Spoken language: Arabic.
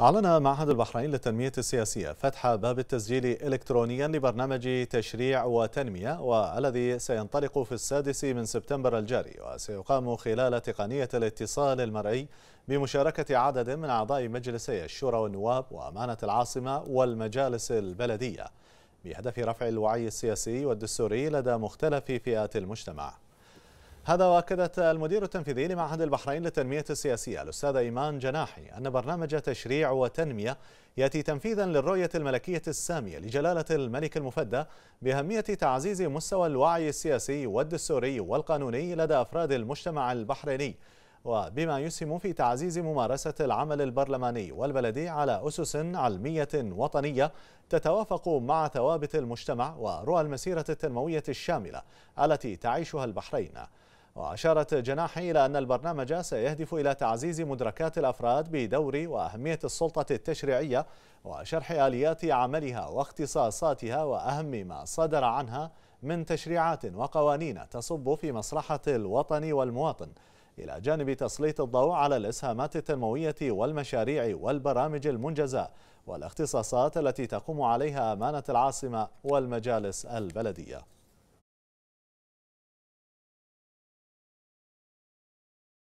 أعلن معهد البحرين للتنمية السياسية فتح باب التسجيل إلكترونيا لبرنامج تشريع وتنمية والذي سينطلق في السادس من سبتمبر الجاري وسيقام خلال تقنية الاتصال المرئي بمشاركة عدد من أعضاء مجلسي الشورى والنواب وأمانة العاصمة والمجالس البلدية بهدف رفع الوعي السياسي والدستوري لدى مختلف فئات المجتمع هذا واكدت المدير التنفيذي لمعهد البحرين للتنمية السياسية الأستاذ إيمان جناحي أن برنامج تشريع وتنمية يأتي تنفيذا للرؤية الملكية السامية لجلالة الملك المفدى بأهمية تعزيز مستوى الوعي السياسي والدستوري والقانوني لدى أفراد المجتمع البحريني وبما يسهم في تعزيز ممارسة العمل البرلماني والبلدي على أسس علمية وطنية تتوافق مع ثوابت المجتمع ورؤى المسيرة التنموية الشاملة التي تعيشها البحرين وأشارت جناحي إلى أن البرنامج سيهدف إلى تعزيز مدركات الأفراد بدور وأهمية السلطة التشريعية وشرح آليات عملها واختصاصاتها وأهم ما صدر عنها من تشريعات وقوانين تصب في مصلحة الوطن والمواطن إلى جانب تسليط الضوء على الإسهامات التنموية والمشاريع والبرامج المنجزة والاختصاصات التي تقوم عليها أمانة العاصمة والمجالس البلدية